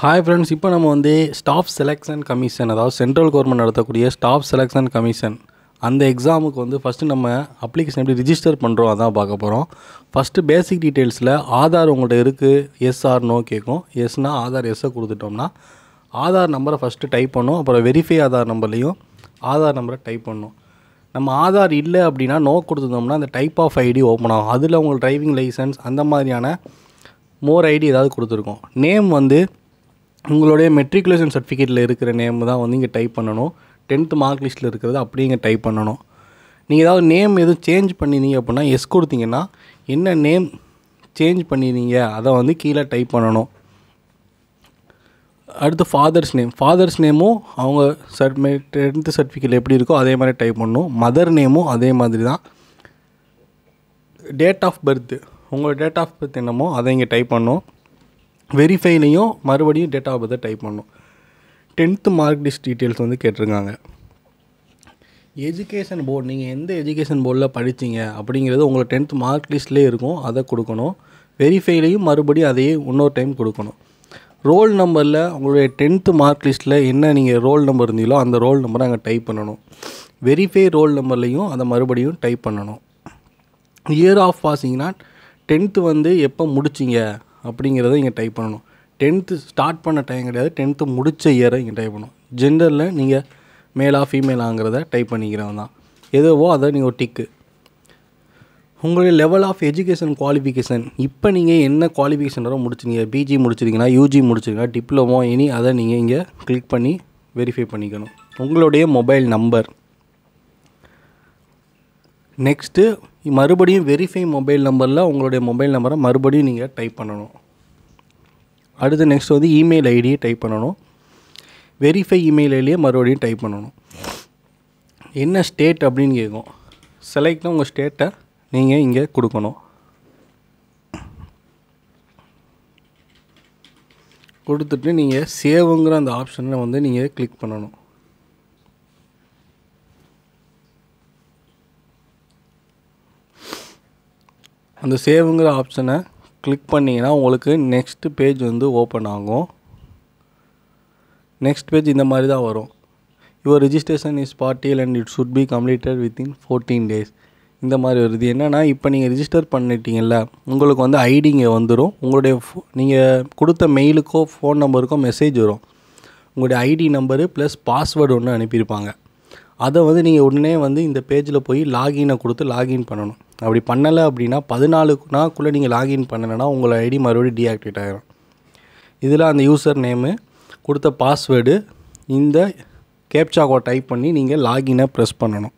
hi friends இப்போ நம்ம வந்து ஸ்டாஃப் செலெக்ஷன் கமிஷன் அதாவது சென்ட்ரல் கவர்மெண்ட் நடத்தக்கூடிய ஸ்டாஃப் செலெக்ஷன் கமிஷன் அந்த எக்ஸாமுக்கு வந்து ஃபஸ்ட்டு நம்ம அப்ளிகேஷன் எப்படி ரிஜிஸ்டர் பண்ணுறோம் அதான் பார்க்க போகிறோம் ஃபஸ்ட்டு பேசிக் டீட்டெயில்ஸில் ஆதார் உங்கள்கிட்ட இருக்குது எஸ் ஆர் நோ கேட்கும் எஸ்னா ஆதார் எஸ்ஸை கொடுத்துட்டோம்னா ஆதார் நம்பரை ஃபஸ்ட்டு டைப் பண்ணும் அப்புறம் வெரிஃபை ஆதார் நம்பர்லேயும் ஆதார் நம்பரை டைப் பண்ணும் நம்ம ஆதார் இல்லை அப்படின்னா நோ கொடுத்துருந்தோம்னா அந்த டைப் ஆஃப் ஐடி ஓப்பன் ஆகும் அதில் உங்களுக்கு டிரைவிங் லைசன்ஸ் அந்த மாதிரியான மோர் ஐடி ஏதாவது கொடுத்துருக்கோம் நேம் வந்து உங்களுடைய மெட்ரிகுலேஷன் சர்டிஃபிகேட்டில் இருக்கிற நேம் தான் வந்து இங்கே டைப் பண்ணணும் டென்த்து மார்க் லிஸ்ட்டில் இருக்கிறது அப்படியே இங்கே டைப் பண்ணணும் நீங்கள் ஏதாவது நேம் எதுவும் சேஞ்ச் பண்ணினீங்க அப்படின்னா எஸ் கொடுத்தீங்கன்னா என்ன நேம் சேஞ்ச் பண்ணினீங்க அதை வந்து கீழே டைப் பண்ணணும் அடுத்து ஃபாதர்ஸ் நேம் ஃபாதர்ஸ் நேமும் அவங்க சர்ட் டென்த்து சர்டிஃபிகேட் எப்படி இருக்கோ அதே மாதிரி டைப் பண்ணணும் மதர் நேமும் அதே மாதிரி தான் டேட் ஆஃப் பர்த்து உங்களோட டேட் ஆஃப் பர்த் என்னமோ அதை இங்கே டைப் பண்ணணும் வெரிஃபைலையும் மறுபடியும் டேட் ஆஃப் பர்த்தை டைப் பண்ணும் டென்த்து மார்க் லிஸ்ட் டீட்டெயில்ஸ் வந்து கேட்டிருக்காங்க எஜுகேஷன் போர்டு நீங்கள் எந்த எஜுகேஷன் போர்டில் படித்தீங்க அப்படிங்கிறது உங்களை டென்த் மார்க் லிஸ்ட்லேயே இருக்கும் அதை கொடுக்கணும் வெரிஃபைலையும் மறுபடியும் அதையே இன்னொரு டைம் கொடுக்கணும் ரோல் நம்பரில் உங்களுடைய டென்த்து மார்க் லிஸ்ட்டில் என்ன நீங்கள் ரோல் நம்பர் இருந்தீங்களோ அந்த ரோல் நம்பரை அங்கே டைப் பண்ணணும் வெரிஃபை ரோல் நம்பர்லேயும் அதை மறுபடியும் டைப் பண்ணணும் இயர் ஆஃப் பாசிங்னா டென்த்து வந்து எப்போ முடிச்சிங்க அப்படிங்கிறத இங்கே டைப் பண்ணணும் டென்த்து ஸ்டார்ட் பண்ண டைம் கிடையாது டென்த்து முடித்த இயரை இங்கே டைப் பண்ணணும் ஜெண்டரில் நீங்கள் மேலா ஃபீமேலாங்கிறத டைப் பண்ணிக்கிறவன் தான் எதுவோ அதை நீங்கள் ஒரு டிக்கு உங்களுடைய லெவல் ஆஃப் எஜுகேஷன் குவாலிஃபிகேஷன் இப்போ நீங்கள் என்ன குவாலிஃபிகேஷன் வர முடிச்சிருங்க பிஜி முடிச்சிருக்கீங்கன்னா யூஜி முடிச்சிருக்கீங்களா டிப்ளமோ இனி அதை நீங்கள் இங்கே கிளிக் பண்ணி வெரிஃபை பண்ணிக்கணும் உங்களுடைய மொபைல் நம்பர் நெக்ஸ்ட்டு மறுபடியும் வெரிஃபை மொபைல் நம்பரில் உங்களுடைய மொபைல் நம்பரை மறுபடியும் நீங்கள் டைப் பண்ணணும் அடுத்து நெக்ஸ்ட் வந்து இமெயில் ஐடியை டைப் பண்ணணும் வெரிஃபை இமெயில் ஐடியை மறுபடியும் டைப் பண்ணணும் என்ன ஸ்டேட் அப்படின்னு கேட்கும் செலக்ட்னா உங்கள் ஸ்டேட்டை நீங்கள் இங்கே கொடுக்கணும் கொடுத்துட்டு நீங்கள் சேவுங்கிற அந்த ஆப்ஷனை வந்து நீங்கள் கிளிக் பண்ணணும் அந்த சேவுங்கிற ஆப்ஷனை கிளிக் பண்ணிங்கன்னா உங்களுக்கு நெக்ஸ்ட்டு பேஜ் வந்து ஓப்பன் ஆகும் நெக்ஸ்ட் பேஜ் இந்த மாதிரி தான் வரும் your registration is partial and it should be completed within fourteen days இந்த மாதிரி வருது என்னென்னா இப்போ நீங்கள் ரிஜிஸ்டர் பண்ணிட்டீங்கல்ல உங்களுக்கு வந்து ஐடி இங்கே வந்துடும் உங்களுடைய ஃபோ நீங்கள் கொடுத்த மெயிலுக்கோ ஃபோன் நம்பருக்கோ மெசேஜ் வரும் உங்களுடைய ஐடி நம்பரு ப்ளஸ் பாஸ்வேர்டு ஒன்று அனுப்பியிருப்பாங்க அதை வந்து நீங்கள் உடனே வந்து இந்த பேஜில் போய் லாகினை கொடுத்து லாகின் பண்ணணும் அப்படி பண்ணலை அப்படின்னா பதினாலு நாக்குள்ளே நீங்கள் லாகின் பண்ணலைன்னா உங்கள் ஐடி மறுபடியும் டீஆக்டிவேட் ஆகிடும் இதில் அந்த யூசர் நேமு கொடுத்த பாஸ்வேர்டு இந்த கேப்சா கோட் டைப் பண்ணி நீங்கள் லாகினை ப்ரெஸ் பண்ணணும்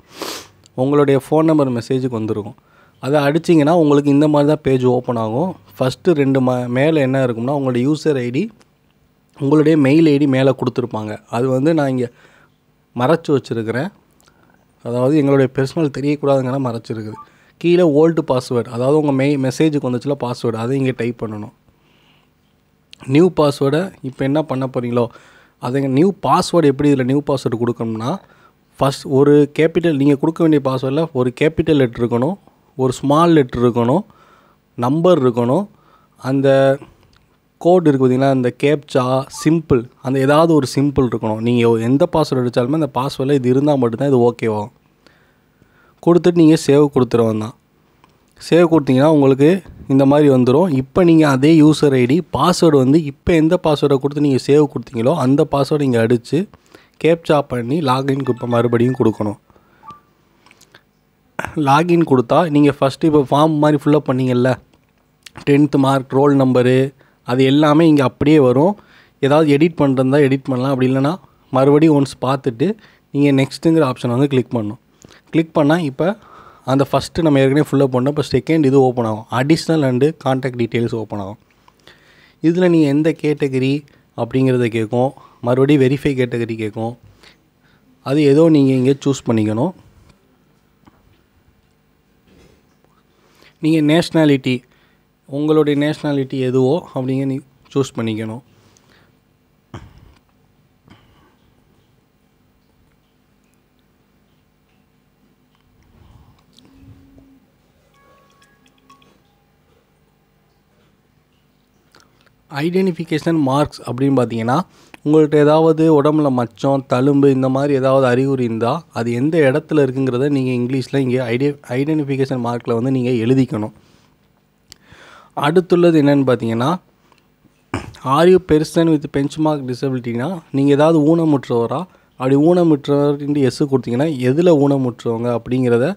உங்களுடைய ஃபோன் நம்பர் மெசேஜுக்கு வந்துருக்கும் அதை அடிச்சிங்கன்னா உங்களுக்கு இந்த மாதிரி தான் பேஜ் ஓப்பன் ஆகும் ஃபஸ்ட்டு ரெண்டு மா மேலே என்ன இருக்கும்னா உங்களுடைய யூசர் ஐடி உங்களுடைய மெயில் ஐடி மேலே கொடுத்துருப்பாங்க அது வந்து நான் இங்கே மறைச்சி வச்சுருக்கிறேன் அதாவது எங்களுடைய பெர்சனல் தெரியக்கூடாதுங்கன்னா மறைச்சிருக்குது கீழே ஓல்டு பாஸ்வேர்டு அதாவது உங்கள் மெய் மெசேஜுக்கு வந்துச்சுல பாஸ்வேர்டு அதை இங்கே டைப் பண்ணணும் நியூ பாஸ்வேர்டை இப்போ என்ன பண்ண போகிறீங்களோ அது நியூ பாஸ்வேர்டு எப்படி இதில் நியூ பாஸ்வேர்டு கொடுக்கணும்னா ஃபஸ்ட் ஒரு கேபிட்டல் நீங்கள் கொடுக்க வேண்டிய பாஸ்வேர்டில் ஒரு கேபிட்டல் லெட்ரு இருக்கணும் ஒரு ஸ்மால் லெட்ரு இருக்கணும் நம்பர் இருக்கணும் அந்த கோட் இருக்குது பார்த்தீங்கன்னா அந்த கேப்சா சிம்பிள் அந்த ஏதாவது ஒரு சிம்பிள் இருக்கணும் நீங்கள் எந்த பாஸ்வேர்டு அடித்தாலுமே அந்த பாஸ்வேர்டில் இது இருந்தால் மட்டும்தான் இது ஓகேவாகும் கொடுத்துட்டு நீங்கள் சேவ் கொடுத்துருவோம் தான் சேவ் கொடுத்தீங்கன்னா உங்களுக்கு இந்த மாதிரி வந்துடும் இப்போ நீங்கள் அதே யூசர் ஐடி பாஸ்வேர்டு வந்து இப்போ எந்த பாஸ்வேர்டை கொடுத்து நீங்கள் சேவ் கொடுத்தீங்களோ அந்த பாஸ்வேர்டு நீங்கள் அடித்து கேப்சா பண்ணி லாகின் இப்போ மறுபடியும் கொடுக்கணும் லாகின் கொடுத்தா நீங்கள் ஃபஸ்ட்டு இப்போ ஃபார்ம் மாதிரி ஃபில்லப் பண்ணிங்கல்ல டென்த்து மார்க் ரோல் நம்பரு அது எல்லாமே இங்கே அப்படியே வரும் ஏதாவது எடிட் பண்ணுறதா எடிட் பண்ணலாம் அப்படி இல்லைனா மறுபடியும் ஒன்ஸ் பார்த்துட்டு நீங்கள் நெக்ஸ்ட்டுங்கிற ஆப்ஷன் வந்து கிளிக் பண்ணணும் கிளிக் பண்ணால் இப்போ அந்த ஃபஸ்ட்டு நம்ம ஏற்கனவே ஃபுல்லாக பண்ணோம் இப்போ செகண்ட் இது ஓப்பன் ஆகும் additional and contact details open ஆகும் இதில் நீங்கள் எந்த கேட்டகரி அப்படிங்கிறத கேட்கும் மறுபடியும் வெரிஃபை கேட்டகரி கேட்கும் அது ஏதோ நீங்கள் இங்கே சூஸ் பண்ணிக்கணும் நீங்கள் நேஷ்னாலிட்டி உங்களுடைய நேஷ்னாலிட்டி எதுவோ அப்படிங்க நீ சூஸ் பண்ணிக்கணும் ஐடென்டிஃபிகேஷன் மார்க்ஸ் அப்படின்னு பார்த்தீங்கன்னா உங்கள்கிட்ட ஏதாவது உடம்புல மச்சம் தழும்பு இந்த மாதிரி ஏதாவது அறிகுறி இருந்தால் அது எந்த இடத்துல இருக்குங்கிறத நீங்கள் இங்கிலீஷில் இங்கே ஐடிய ஐடென்டிஃபிகேஷன் மார்க்கில் வந்து நீங்கள் எழுதிக்கணும் அடுத்துள்ளது என்னென்னு பார்த்தீங்கன்னா are you person with benchmark டிசபிலிட்டினா நீங்கள் ஏதாவது ஊனமுற்றவரா அப்படி ஊனமுற்றவர்ன்ட்டு எஸ்ஸு கொடுத்தீங்கன்னா எதில் ஊனமுற்றவங்க அப்படிங்கிறத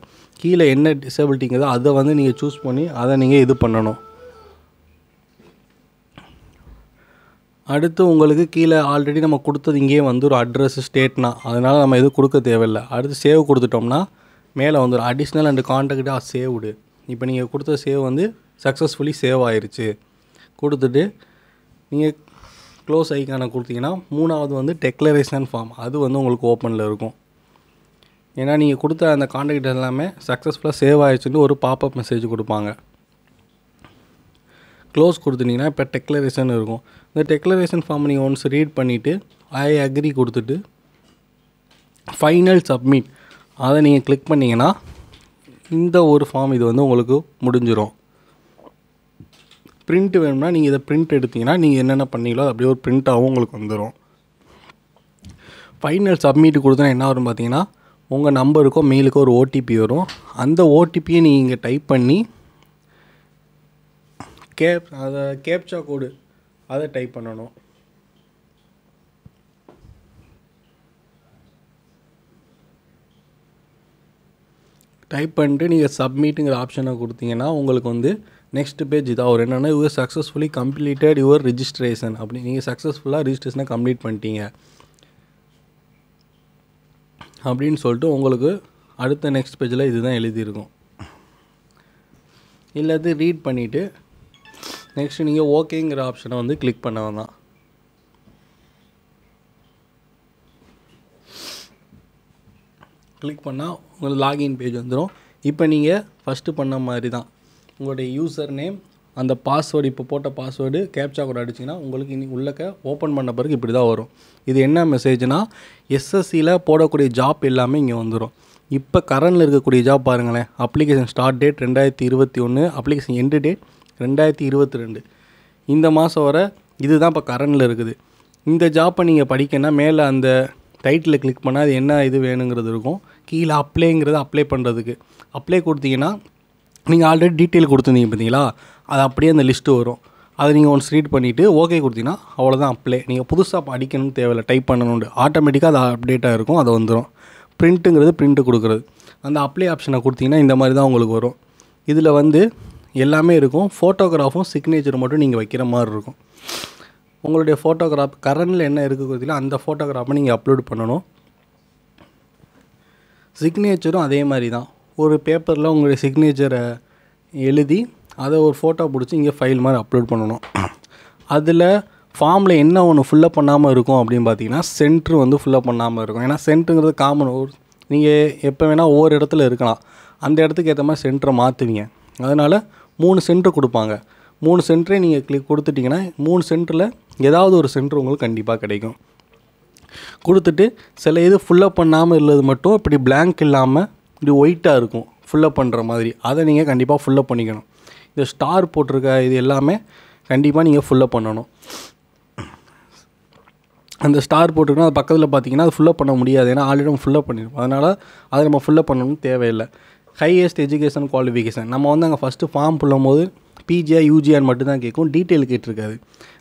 கீழே என்ன டிசபிலிட்டிங்கிறதோ அதை வந்து நீங்கள் சூஸ் பண்ணி அதை நீங்கள் இது பண்ணணும் அடுத்து உங்களுக்கு கீழே ஆல்ரெடி நம்ம கொடுத்தது இங்கேயே வந்து ஒரு அட்ரஸ் ஸ்டேட்னா அதனால் நம்ம எதுவும் கொடுக்க தேவையில்லை அடுத்து சேவ் கொடுத்துட்டோம்னா மேலே வந்துடும் அடிஷ்னல் அண்டு கான்டாக்டாக சேவ்டு இப்போ நீங்கள் கொடுத்த சேவ் வந்து சக்ஸஸ்ஃபுல்லி சேவ் ஆயிடுச்சு கொடுத்துட்டு நீங்கள் க்ளோஸ் ஐக்கானை கொடுத்தீங்கன்னா மூணாவது வந்து டெக்ளரேஷன் ஃபார்ம் அது வந்து உங்களுக்கு ஓப்பனில் இருக்கும் ஏன்னா நீங்கள் கொடுத்த அந்த கான்டாக்ட் எல்லாமே சக்ஸஸ்ஃபுல்லாக சேவ் ஆயிடுச்சுன்னு ஒரு பாப்பப் மெசேஜ் கொடுப்பாங்க க்ளோஸ் கொடுத்துட்டிங்கன்னா இப்போ டெக்ளரேஷன் இருக்கும் இந்த டெக்ளரேஷன் ஃபார்ம் நீங்கள் ஒன்ஸ் ரீட் பண்ணிவிட்டு ஐ அக்ரி கொடுத்துட்டு ஃபைனல் சப்மிட் அதை நீங்கள் கிளிக் பண்ணிங்கன்னா இந்த ஒரு ஃபார்ம் இது வந்து உங்களுக்கு முடிஞ்சிடும் ப்ரிண்ட் வேணும்னா நீங்கள் இதை பிரிண்ட் எடுத்திங்கன்னா நீங்கள் என்னென்ன பண்ணீங்களோ அப்படியே ஒரு ஆகும் உங்களுக்கு வந்துடும் ஃபைனல் சப்மிட் கொடுத்தனா என்ன வரும் பார்த்தீங்கன்னா உங்கள் நம்பருக்கோ மெயிலுக்கோ ஒரு ஓடிபி வரும் அந்த ஓடிபியை நீங்கள் இங்கே டைப் பண்ணி கேப் அதை கேப்சா கோடு அதை டைப் பண்ணணும் டைப் பண்ணிட்டு நீங்கள் சப்மிட்டுங்கிற ஆப்ஷனை கொடுத்தீங்கன்னா உங்களுக்கு வந்து நெக்ஸ்ட் பேஜ் இதாக ஒரு என்னென்னா your successfully completed your registration அப்படி நீங்கள் சக்ஸஸ்ஃபுல்லாக ரிஜிஸ்ட்ரேஷனை கம்ப்ளீட் பண்ணிட்டீங்க அப்படின்னு சொல்லிட்டு உங்களுக்கு அடுத்த நெக்ஸ்ட் பேஜில் இதுதான் எழுதியிருக்கும் இல்லை ரீட் பண்ணிவிட்டு நெக்ஸ்ட்டு நீங்கள் ஓகேங்கிற ஆப்ஷனை வந்து கிளிக் பண்ண வேணாம் கிளிக் பண்ணால் உங்களுக்கு லாகின் பேஜ் வந்துடும் இப்போ நீங்கள் ஃபஸ்ட்டு பண்ண மாதிரி தான் உங்களுடைய யூசர் நேம் அந்த பாஸ்வேர்டு இப்போ போட்ட பாஸ்வேர்டு கேப்சா கூட அடிச்சிங்கன்னா உங்களுக்கு இனி உள்ளக்க ஓப்பன் பண்ண பிறகு இப்படி தான் வரும் இது என்ன மெசேஜ்னால் எஸ்எஸ்சியில் போடக்கூடிய ஜாப் எல்லாமே இங்கே வந்துடும் இப்போ கரண்டில் இருக்கக்கூடிய ஜாப் பாருங்களேன் அப்ளிகேஷன் ஸ்டார்ட் டேட் ரெண்டாயிரத்தி இருபத்தி ஒன்று அப்ளிகேஷன் எண்டு டேட் ரெண்டாயிரத்தி இருபத்தி ரெண்டு இந்த மாதம் வர இது தான் இப்போ கரண்டில் இருக்குது இந்த ஜாப்பை நீங்கள் படிக்கணும்னா மேலே அந்த டைட்டில் கிளிக் பண்ணால் அது என்ன இது வேணுங்கிறது இருக்கும் கீழே அப்ளைங்கிறது அப்ளை பண்ணுறதுக்கு அப்ளை கொடுத்தீங்கன்னா நீங்கள் ஆல்ரெடி டீட்டெயில் கொடுத்துருந்தீங்க பார்த்தீங்களா அது அப்படியே அந்த லிஸ்ட்டு வரும் அதை நீங்கள் ஒன்ஸ் ரீட் பண்ணிவிட்டு ஓகே கொடுத்தீங்கன்னா அவ்வளோதான் அப்ளை நீங்கள் புதுசாக படிக்கணும்னு தேவையில்லை டைப் பண்ணணும்னு ஆட்டோமேட்டிக்காக அது அப்டேட்டாக இருக்கும் அது வந்துடும் பிரிண்ட்டுங்கிறது பிரிண்ட்டு கொடுக்குறது அந்த அப்ளை ஆப்ஷனை கொடுத்தீங்கன்னா இந்த மாதிரி தான் உங்களுக்கு வரும் இதில் வந்து எல்லாமே இருக்கும் ஃபோட்டோகிராஃபும் சிக்னேச்சர் மட்டும் நீங்கள் வைக்கிற மாதிரி இருக்கும் உங்களுடைய ஃபோட்டோகிராஃப் கரண்டில் என்ன இருக்குதுல அந்த ஃபோட்டோகிராஃபை நீங்கள் அப்லோட் பண்ணணும் சிக்னேச்சரும் அதே மாதிரி தான் ஒரு பேப்பரில் உங்களுடைய சிக்னேச்சரை எழுதி அதை ஒரு ஃபோட்டோ பிடிச்சி இங்கே ஃபைல் மாதிரி அப்லோட் பண்ணணும் அதில் ஃபார்மில் என்ன ஒன்று ஃபுல்லப் பண்ணாமல் இருக்கும் அப்படின்னு பார்த்தீங்கன்னா சென்ட்ரு வந்து ஃபுல்லாக பண்ணாமல் இருக்கும் ஏன்னா சென்ட்ருங்கிறது காமன் ஒரு நீங்கள் எப்போ வேணால் ஒவ்வொரு இடத்துல இருக்கலாம் அந்த இடத்துக்கு ஏற்ற மாதிரி சென்டரை மாற்றுவீங்க அதனால் மூணு சென்ட்ரு கொடுப்பாங்க மூணு சென்டரே நீங்கள் கிளிக் கொடுத்துட்டிங்கன்னா மூணு சென்டரில் ஏதாவது ஒரு சென்டர் உங்களுக்கு கண்டிப்பாக கிடைக்கும் கொடுத்துட்டு சில இது ஃபுல்லப் பண்ணாமல் இல்லது மட்டும் இப்படி பிளாங்க் இல்லாமல் இப்படி ஒயிட்டாக இருக்கும் ஃபுல்லப் பண்ணுற மாதிரி அதை நீங்கள் கண்டிப்பாக ஃபுல்லப் பண்ணிக்கணும் இந்த ஸ்டார் போட்டிருக்க இது எல்லாமே கண்டிப்பாக நீங்கள் ஃபுல்லப் பண்ணணும் அந்த ஸ்டார் போட்டுக்கணும் அது பக்கத்தில் பார்த்தீங்கன்னா அது ஃபுல்லப் பண்ண முடியாது ஏன்னா ஆல்ரெடி நம்ம ஃபுல்லப் பண்ணியிருப்போம் அதனால் அதை நம்ம ஃபுல்லப் பண்ணணும்னு தேவையில்லை ஹையஸ்ட் எஜுகேஷன் குவாலிஃபிகேஷன் நம்ம வந்து அங்கே ஃபஸ்ட்டு ஃபார்ம் புள்ளும் போது பிஜியா யூஜிஆர் மட்டும்தான் கேட்கும் டீட்டெயில் கேட்டிருக்காது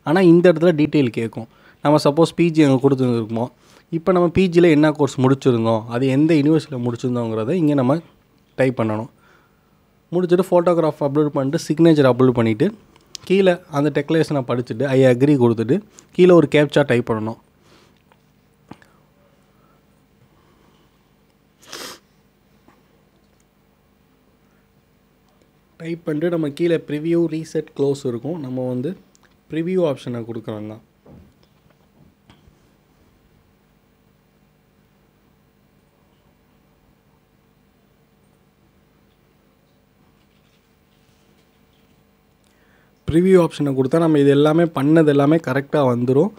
ஆனால் இந்த இடத்துல டீட்டெயில் கேட்கும் நம்ம சப்போஸ் பிஜி அங்கே கொடுத்துருந்துருக்குமோ இப்போ நம்ம பிஜியில் என்ன கோர்ஸ் முடிச்சிருந்தோம் அது எந்த யூனிவர்சிட்டியில் முடிச்சிருந்தோங்கிறத இங்கே நம்ம டைப் பண்ணணும் முடிச்சுட்டு ஃபோட்டோகிராஃப் அப்லோட் பண்ணிட்டு சிக்னேச்சர் அப்லோட் பண்ணிவிட்டு கீழே அந்த டெக்லேஷனை படிச்சுட்டு ஐ அக்ரி கொடுத்துட்டு கீழே ஒரு கேப்சா டைப் பண்ணணும் டைப் பண்ணிட்டு நம்ம கீழே ப்ரிவியூ ரீசெட் க்ளோஸ் இருக்கும் நம்ம வந்து ப்ரிவியூ ஆப்ஷனை கொடுக்குறோம் தான் ப்ரிவியூ ஆப்ஷனை கொடுத்தா நம்ம இது எல்லாமே பண்ணது எல்லாமே கரெக்டாக வந்துடும்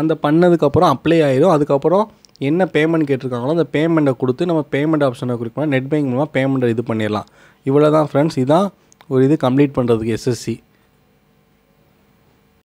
அந்த பண்ணதுக்கப்புறம் அப்ளை ஆகிடும் அதுக்கப்புறம் என்ன பேமெண்ட் கேட்டிருக்காங்களோ அந்த பேமெண்ட்டை கொடுத்து நம்ம பேமெண்ட் ஆப்ஷனை குறிப்பாக நெட் பேங்க் மூலமாக பேமெண்ட்டை இது பண்ணிடலாம் இவ்வளோ தான் ஃப்ரெண்ட்ஸ் இதான் ஒரு இது கம்ப்ளீட் பண்ணுறதுக்கு எஸ்எஸ்சி